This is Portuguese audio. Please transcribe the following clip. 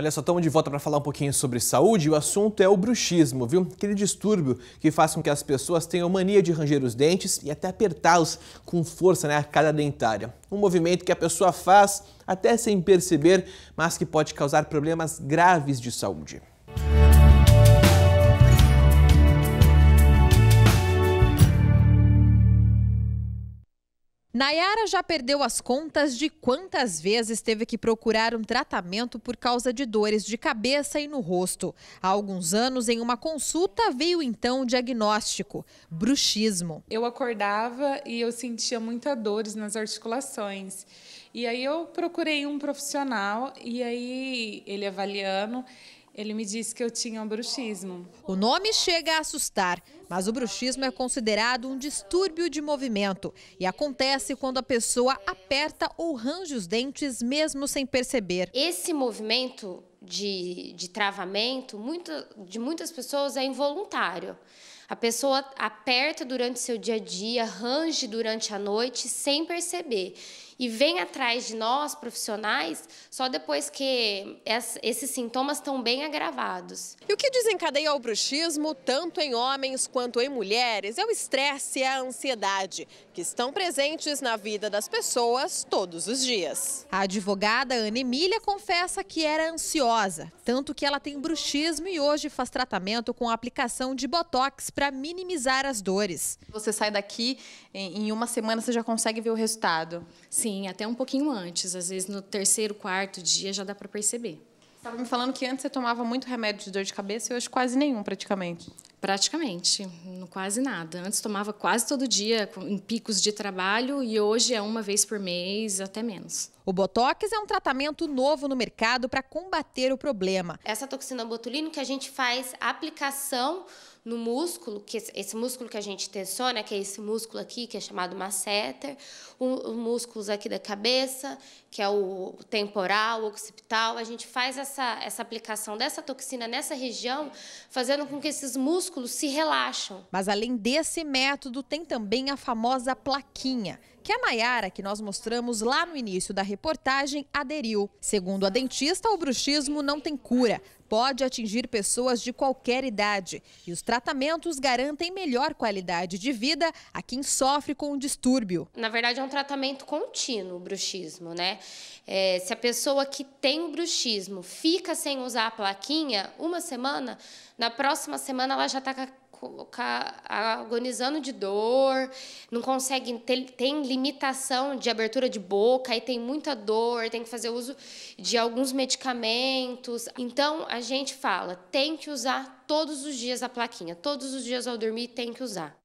Olha só, estamos de volta para falar um pouquinho sobre saúde. O assunto é o bruxismo, viu? Aquele distúrbio que faz com que as pessoas tenham mania de ranger os dentes e até apertá-los com força né, a cada dentária. Um movimento que a pessoa faz até sem perceber, mas que pode causar problemas graves de saúde. Nayara já perdeu as contas de quantas vezes teve que procurar um tratamento por causa de dores de cabeça e no rosto. Há alguns anos, em uma consulta, veio então o diagnóstico: bruxismo. Eu acordava e eu sentia muita dores nas articulações. E aí eu procurei um profissional e aí ele avaliando, ele me disse que eu tinha um bruxismo. O nome chega a assustar, mas o bruxismo é considerado um distúrbio de movimento e acontece quando a pessoa aperta ou range os dentes mesmo sem perceber. Esse movimento de, de travamento muito, de muitas pessoas é involuntário. A pessoa aperta durante seu dia a dia, range durante a noite sem perceber. E vem atrás de nós, profissionais, só depois que esses sintomas estão bem agravados. E o que desencadeia o bruxismo, tanto em homens quanto em mulheres, é o estresse e a ansiedade, que estão presentes na vida das pessoas todos os dias. A advogada Ana Emília confessa que era ansiosa, tanto que ela tem bruxismo e hoje faz tratamento com a aplicação de botox para minimizar as dores. Você sai daqui, em uma semana você já consegue ver o resultado. Sim, até um pouquinho antes. Às vezes no terceiro, quarto dia já dá para perceber. Estava me falando que antes você tomava muito remédio de dor de cabeça e hoje quase nenhum, praticamente. Praticamente, quase nada. Antes tomava quase todo dia, em picos de trabalho, e hoje é uma vez por mês, até menos. O Botox é um tratamento novo no mercado para combater o problema. Essa toxina botulínica a gente faz aplicação no músculo, que esse músculo que a gente tensiona, que é esse músculo aqui, que é chamado masseter, os músculos aqui da cabeça, que é o temporal, o occipital, a gente faz essa, essa aplicação dessa toxina nessa região, fazendo com que esses músculos se relaxam. Mas além desse método, tem também a famosa plaquinha, que a Maiara, que nós mostramos lá no início da reportagem, aderiu. Segundo a dentista, o bruxismo não tem cura. Pode atingir pessoas de qualquer idade. E os tratamentos garantem melhor qualidade de vida a quem sofre com o distúrbio. Na verdade, é um tratamento contínuo o bruxismo, né? É, se a pessoa que tem o bruxismo fica sem usar a plaquinha uma semana, na próxima semana ela já está colocar agonizando de dor, não consegue tem, tem limitação de abertura de boca, e tem muita dor, tem que fazer uso de alguns medicamentos. Então a gente fala, tem que usar todos os dias a plaquinha, todos os dias ao dormir tem que usar.